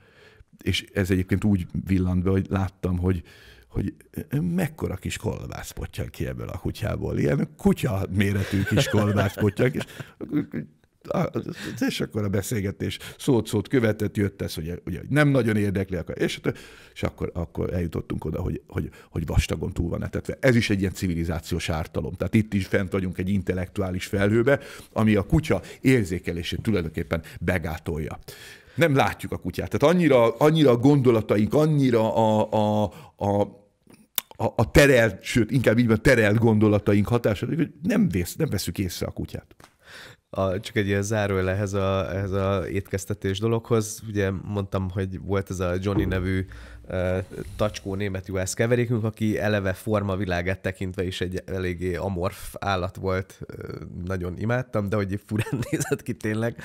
És ez egyébként úgy villant be, hogy láttam, hogy hogy mekkora kis kolbászpottyant ki ebből a kutyából. Ilyen kutya méretű kis kolbászpottyant, és és akkor a beszélgetés szót-szót követett, jött ez, hogy ugye, nem nagyon érdekli, és, és akkor, akkor eljutottunk oda, hogy, hogy, hogy vastagon túl van etetve. Ez is egy ilyen civilizációs ártalom. Tehát itt is fent vagyunk egy intellektuális felhőbe, ami a kutya érzékelését tulajdonképpen begátolja nem látjuk a kutyát. Tehát annyira, annyira a gondolataink, annyira a, a, a, a, a terelt, sőt, inkább így van, terelt gondolataink hatására, hogy nem, vész, nem veszük észre a kutyát. A, csak egy ilyen záró ehhez a, ehhez a étkeztetés dologhoz. Ugye mondtam, hogy volt ez a Johnny nevű uh, tacskó német juhász keverékünk, aki eleve forma világát tekintve is egy eléggé amorf állat volt. Uh, nagyon imádtam, de hogy furán nézett ki tényleg.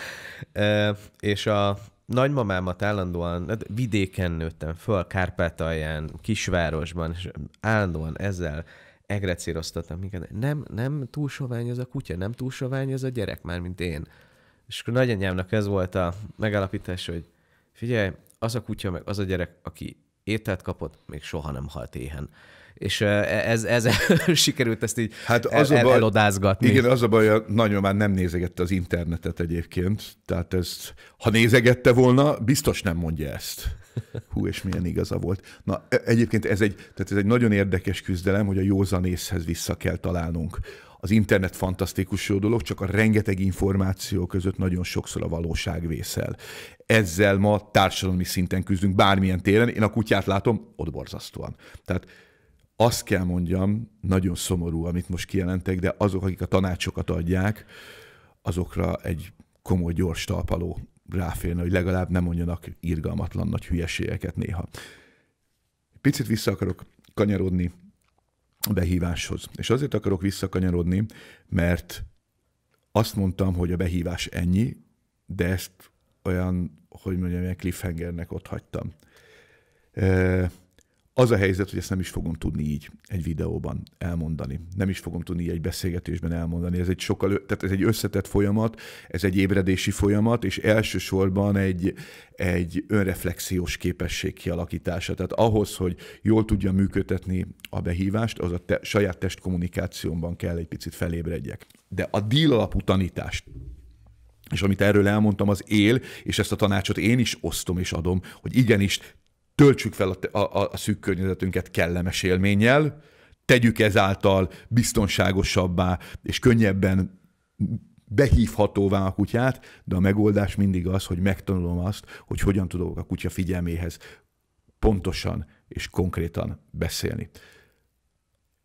Uh, és a, nagymamámat állandóan, hát vidéken nőttem föl, Kárpátalján, kisvárosban, és állandóan ezzel egrecíroztattam minket. Nem, nem túl sovány ez a kutya, nem túl sovány ez a gyerek, már mint én. És akkor nagyanyámnak ez volt a megállapítás, hogy figyelj, az a kutya, meg az a gyerek, aki ételt kapott, még soha nem halt éhen és e, ez, ez sikerült ezt így hát e, az el, a e, baj, elodázgatni. Igen, az a baj, a nagyon már nem nézegette az internetet egyébként, tehát ezt, ha nézegette volna, biztos nem mondja ezt. Hú, és milyen igaza volt. Na, egyébként ez egy, tehát ez egy nagyon érdekes küzdelem, hogy a józanészhez vissza kell találnunk. Az internet fantasztikus jó dolog, csak a rengeteg információ között nagyon sokszor a valóság vészel. Ezzel ma társadalmi szinten küzdünk bármilyen téren. Én a kutyát látom, ott borzasztóan. Tehát azt kell mondjam, nagyon szomorú, amit most kijelentek, de azok, akik a tanácsokat adják, azokra egy komoly gyors talpaló ráférne, hogy legalább nem mondjanak irgalmatlan nagy hülyeségeket néha. Picit vissza akarok kanyarodni a behíváshoz. És azért akarok visszakanyarodni, mert azt mondtam, hogy a behívás ennyi, de ezt olyan, hogy mondjam, ilyen cliffhangernek ott hagytam. Az a helyzet, hogy ezt nem is fogom tudni így egy videóban elmondani. Nem is fogom tudni így egy beszélgetésben elmondani. Ez egy sokkal, tehát ez egy összetett folyamat, ez egy ébredési folyamat, és elsősorban egy, egy önreflexiós képesség kialakítása. Tehát ahhoz, hogy jól tudja működtetni a behívást, az a te, saját testkommunikációmban kell egy picit felébredjek. De a díl alapú tanítást, és amit erről elmondtam, az él, és ezt a tanácsot én is osztom és adom, hogy igenis töltsük fel a, a, a szűk környezetünket kellemes élménnyel, tegyük ezáltal biztonságosabbá és könnyebben behívhatóvá a kutyát, de a megoldás mindig az, hogy megtanulom azt, hogy hogyan tudok a kutya figyelméhez pontosan és konkrétan beszélni.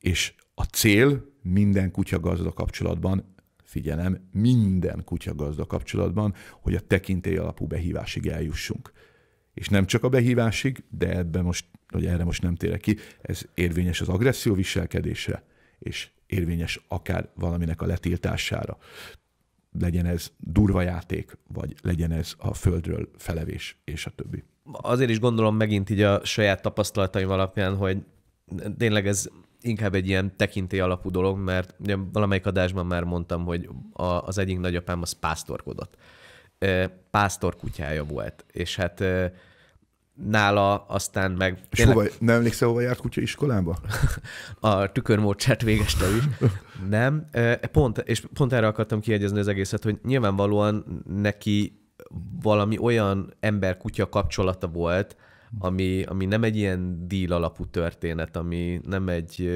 És a cél minden kutyagazda kapcsolatban, figyelem, minden kutyagazda kapcsolatban, hogy a tekintély alapú behívásig eljussunk és nem csak a behívásig, de ebben most, hogy erre most nem térek ki, ez érvényes az agresszió viselkedésre, és érvényes akár valaminek a letiltására. Legyen ez durva játék, vagy legyen ez a földről felevés, és a többi. Azért is gondolom megint így a saját tapasztalataim alapján, hogy tényleg ez inkább egy ilyen tekintély alapú dolog, mert ugye valamelyik adásban már mondtam, hogy a, az egyik nagyapám az pásztorkodott pásztor kutyája volt, és hát nála aztán meg... És tényleg... hova, nem emlékszel, hova járt kutya iskolába? a tükörmócsát végezte is. nem, pont, és pont erre akartam kiegyezni az egészet, hogy nyilvánvalóan neki valami olyan ember-kutya kapcsolata volt, ami, ami nem egy ilyen díl alapú történet, ami nem egy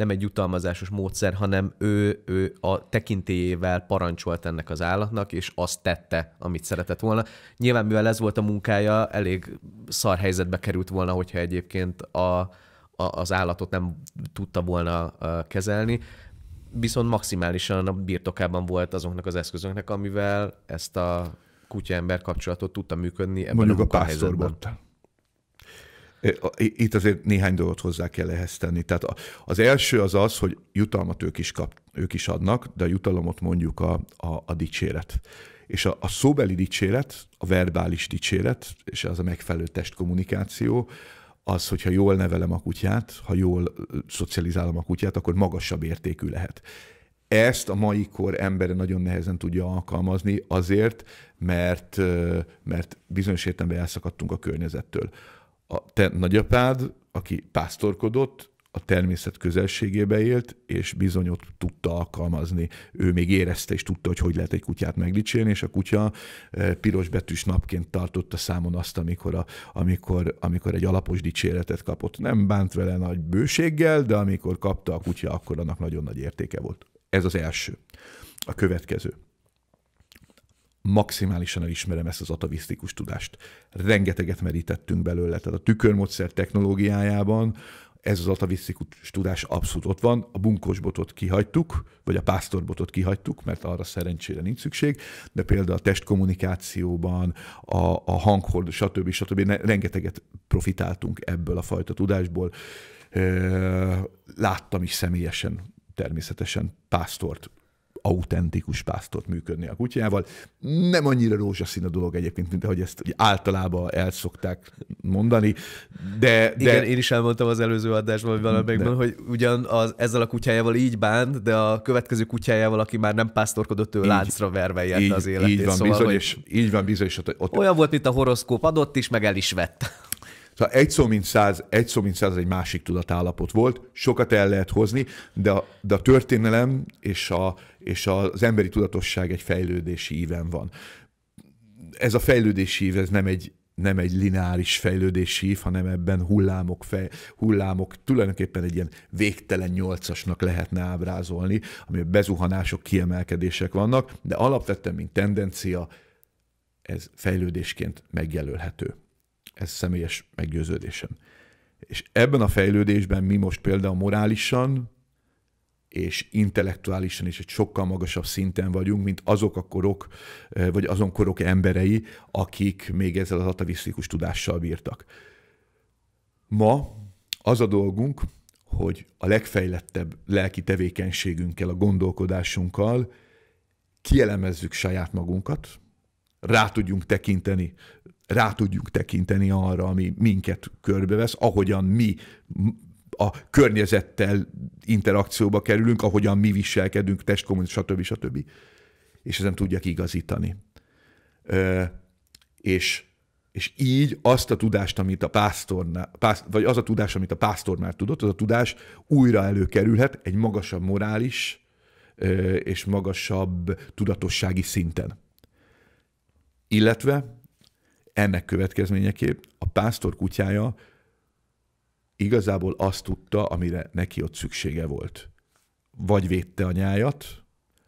nem egy jutalmazásos módszer, hanem ő, ő a tekintélyével parancsolt ennek az állatnak, és azt tette, amit szeretett volna. Nyilván, mivel ez volt a munkája, elég szar helyzetbe került volna, hogyha egyébként a, a, az állatot nem tudta volna kezelni, viszont maximálisan a birtokában volt azoknak az eszközöknek, amivel ezt a kutya-ember kapcsolatot tudta működni ebben Mondjuk a, a pásztorbottal. Itt azért néhány dolgot hozzá kell ehhez tenni. Tehát az első az az, hogy jutalmat ők is, kap, ők is adnak, de a jutalomot mondjuk a, a, a dicséret. És a, a szóbeli dicséret, a verbális dicséret, és az a megfelelő testkommunikáció, az, hogyha jól nevelem a kutyát, ha jól szocializálom a kutyát, akkor magasabb értékű lehet. Ezt a mai kor embere nagyon nehezen tudja alkalmazni azért, mert, mert bizonyos értelemben elszakadtunk a környezettől a te nagyapád, aki pásztorkodott, a természet közelségébe élt, és bizony ott tudta alkalmazni. Ő még érezte és tudta, hogy hogy lehet egy kutyát megdicsérni, és a kutya eh, piros betűs napként tartotta számon azt, amikor, a, amikor, amikor egy alapos dicséretet kapott. Nem bánt vele nagy bőséggel, de amikor kapta a kutya, akkor annak nagyon nagy értéke volt. Ez az első. A következő maximálisan elismerem ezt az atavisztikus tudást. Rengeteget merítettünk belőle, tehát a tükörmódszer technológiájában ez az atavisztikus tudás abszolút ott van. A bunkosbotot kihagytuk, vagy a pásztorbotot kihagytuk, mert arra szerencsére nincs szükség, de például a testkommunikációban, a, a hanghord, stb. stb. rengeteget profitáltunk ebből a fajta tudásból. Láttam is személyesen természetesen pásztort, autentikus pásztort működni a kutyával. Nem annyira rózsaszín a dolog egyébként, mint ahogy ezt általában el szokták mondani, de... de... Igen, én is elmondtam az előző adásban, hogy valamelyikben, de... hogy ugyan az, ezzel a kutyájával így bánt, de a következő kutyájával, aki már nem pásztorkodott, ő így, láncra verve így, az életét. Így van, szóval, bizony, hogy... és így van bizony, ott... Olyan volt, mint a horoszkóp, adott is, meg el is vett. Szóval egy szó mint száz, egy szó mint száz egy másik tudatállapot volt, sokat el lehet hozni, de a, de a történelem és, a, és az emberi tudatosság egy fejlődési íven van. Ez a fejlődési ív, ez nem egy, nem egy lineáris fejlődési ív, hanem ebben hullámok, fej, hullámok tulajdonképpen egy ilyen végtelen nyolcasnak lehetne ábrázolni, ami bezuhanások, kiemelkedések vannak, de alapvetően, mint tendencia, ez fejlődésként megjelölhető. Ez személyes meggyőződésem. És ebben a fejlődésben mi most például morálisan és intellektuálisan is egy sokkal magasabb szinten vagyunk, mint azok a korok, eh, vagy azon korok emberei, akik még ezzel az atavisztikus tudással bírtak. Ma az a dolgunk, hogy a legfejlettebb lelki tevékenységünkkel, a gondolkodásunkkal kielemezzük saját magunkat, rá tudjunk tekinteni rá tudjuk tekinteni arra, ami minket körbevesz, ahogyan mi a környezettel interakcióba kerülünk, ahogyan mi viselkedünk, testkommunikáció, stb. stb. És ezen tudják igazítani. Ö, és, és így azt a tudást, amit a pásztornál, pászt, vagy az a tudás, amit a pásztor már tudott, az a tudás újra előkerülhet egy magasabb morális ö, és magasabb tudatossági szinten. Illetve ennek következményeképp a pásztor kutyája igazából azt tudta, amire neki ott szüksége volt. Vagy védte a nyájat,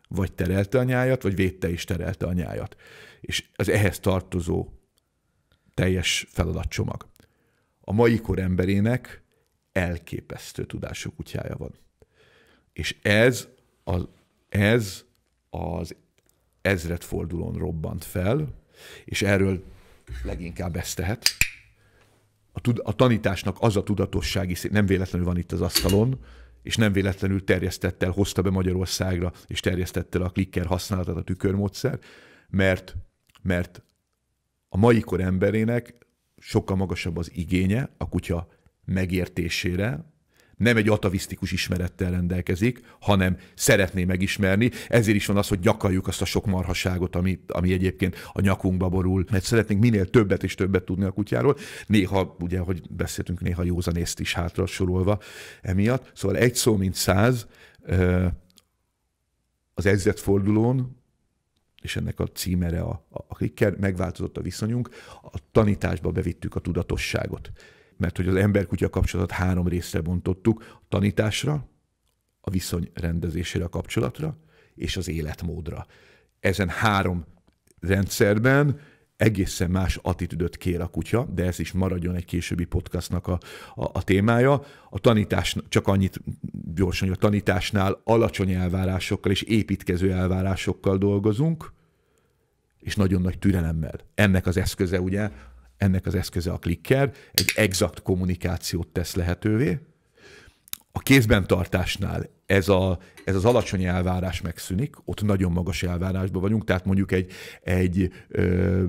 vagy terelte a nyájat, vagy védte és terelte a nyájat. És az ehhez tartozó teljes feladatcsomag. A mai kor emberének elképesztő tudású kutyája van. És ez az, ez az ezredfordulón robbant fel, és erről leginkább ezt tehet. A, tud, a tanításnak az a tudatossági szint, nem véletlenül van itt az asztalon, és nem véletlenül terjesztett el, hozta be Magyarországra, és terjesztett el a klikker használatát, a tükörmódszer, mert, mert a mai kor emberének sokkal magasabb az igénye a kutya megértésére, nem egy atavisztikus ismerettel rendelkezik, hanem szeretné megismerni. Ezért is van az, hogy gyakarjuk azt a sok marhaságot, ami, ami egyébként a nyakunkba borul, mert szeretnénk minél többet és többet tudni a kutyáról. Néha, ugye, hogy beszéltünk, néha józan észt is hátra sorolva emiatt. Szóval egy szó, mint száz, az ezret fordulón, és ennek a címere a, a, a klikker, megváltozott a viszonyunk, a tanításba bevittük a tudatosságot mert hogy az emberkutya kapcsolatot három részre bontottuk, a tanításra, a viszony rendezésére a kapcsolatra, és az életmódra. Ezen három rendszerben egészen más attitűdöt kér a kutya, de ez is maradjon egy későbbi podcastnak a, a, a témája. A tanítás, csak annyit gyorsan, hogy a tanításnál alacsony elvárásokkal és építkező elvárásokkal dolgozunk, és nagyon nagy türelemmel. Ennek az eszköze ugye ennek az eszköze a klikker, egy exakt kommunikációt tesz lehetővé. A kézben tartásnál ez, a, ez az alacsony elvárás megszűnik, ott nagyon magas elvárásban vagyunk, tehát mondjuk egy, egy ö,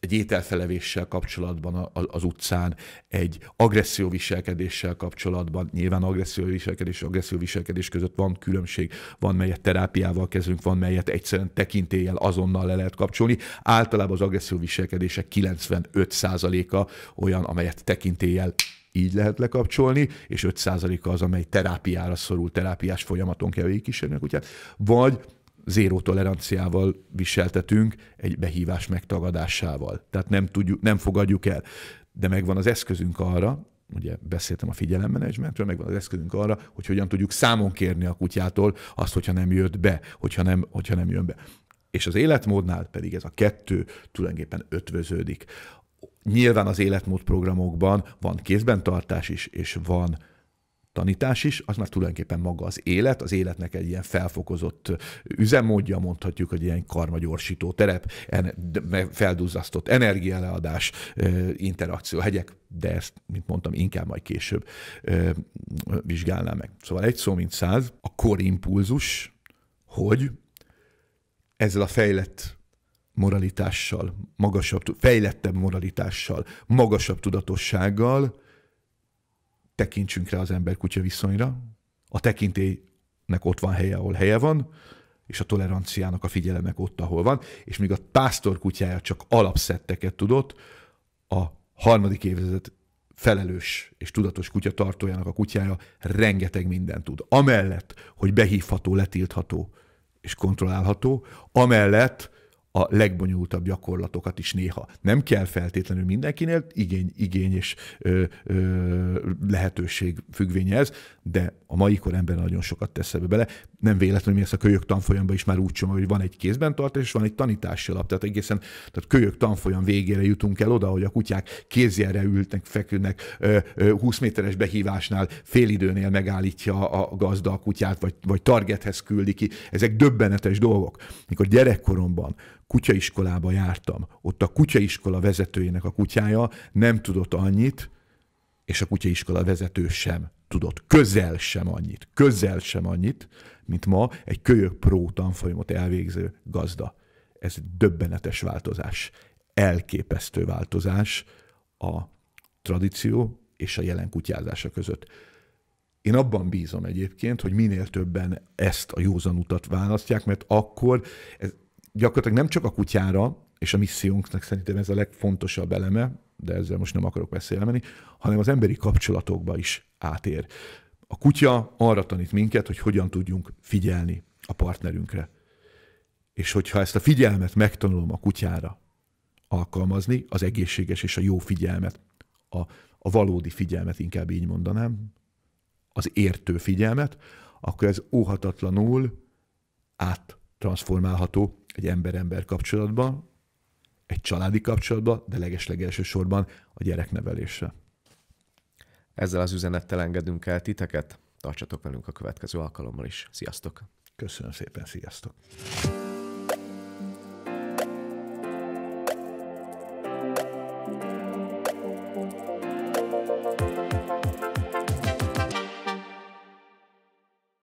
egy ételfelevéssel kapcsolatban az utcán, egy agresszió viselkedéssel kapcsolatban, nyilván agresszió viselkedés és agresszió viselkedés között van különbség, van melyet terápiával kezdünk, van melyet egyszerűen tekintéllyel azonnal le lehet kapcsolni. Általában az agresszió viselkedések 95%-a olyan, amelyet tekintéllyel így lehet lekapcsolni, és 5%-a az, amely terápiára szorul, terápiás folyamaton kell végigkísérni a kutyát, vagy zéró toleranciával viseltetünk, egy behívás megtagadásával. Tehát nem, tudjuk, nem fogadjuk el. De megvan az eszközünk arra, ugye beszéltem a figyelemmenedzsmentről, megvan az eszközünk arra, hogy hogyan tudjuk számon kérni a kutyától azt, hogyha nem jött be, hogyha nem, hogyha nem jön be. És az életmódnál pedig ez a kettő tulajdonképpen ötvöződik. Nyilván az életmódprogramokban van kézben tartás is, és van tanítás is, az már tulajdonképpen maga az élet, az életnek egy ilyen felfokozott üzemmódja, mondhatjuk, hogy ilyen karmagyorsító terep, felduzzasztott energialeadás, interakció, hegyek, de ezt, mint mondtam, inkább majd később vizsgálnám meg. Szóval egy szó, mint száz, a korimpulzus, hogy ezzel a fejlett moralitással, magasabb, fejlettebb moralitással, magasabb tudatossággal tekintsünk rá az ember-kutya viszonyra, a tekintélynek ott van helye, ahol helye van, és a toleranciának a figyelemek ott, ahol van, és míg a pásztor kutyája csak alapszetteket tudott, a harmadik évezet felelős és tudatos kutyatartójának a kutyája rengeteg mindent tud. Amellett, hogy behívható, letiltható és kontrollálható, amellett, a legbonyolultabb gyakorlatokat is néha. Nem kell feltétlenül mindenkinél, igény, igény és ö, ö, lehetőség függvénye ez, de a mai kor ember nagyon sokat tesz ebbe bele. Nem véletlenül mi ezt a kölyök tanfolyamban is már úgy csomag, hogy van egy kézben tartás, és van egy tanítási alap. Tehát egészen tehát kölyök tanfolyam végére jutunk el oda, hogy a kutyák kézjelre ülnek, feküdnek, ö, ö, 20 méteres behívásnál időnél megállítja a gazda a kutyát, vagy, vagy targethez küldi ki. Ezek döbbenetes dolgok. Mikor gyerekkoromban kutyaiskolába jártam, ott a kutyaiskola vezetőjének a kutyája nem tudott annyit, és a kutyaiskola vezető sem tudott közel sem annyit, közel sem annyit, mint ma egy kölyök pró tanfolyamot elvégző gazda. Ez döbbenetes változás, elképesztő változás a tradíció és a jelen kutyázása között. Én abban bízom egyébként, hogy minél többen ezt a józan utat választják, mert akkor ez, gyakorlatilag nem csak a kutyára, és a missziónknak szerintem ez a legfontosabb eleme, de ezzel most nem akarok beszélni, hanem az emberi kapcsolatokba is átér. A kutya arra tanít minket, hogy hogyan tudjunk figyelni a partnerünkre. És hogyha ezt a figyelmet megtanulom a kutyára alkalmazni, az egészséges és a jó figyelmet, a, a valódi figyelmet inkább így mondanám, az értő figyelmet, akkor ez óhatatlanul áttransformálható egy ember-ember kapcsolatba, egy családi kapcsolatba, de legesleg elsősorban a gyereknevelésre. Ezzel az üzenettel engedünk el titeket. Tartsatok velünk a következő alkalommal is. Sziasztok! Köszönöm szépen, sziasztok!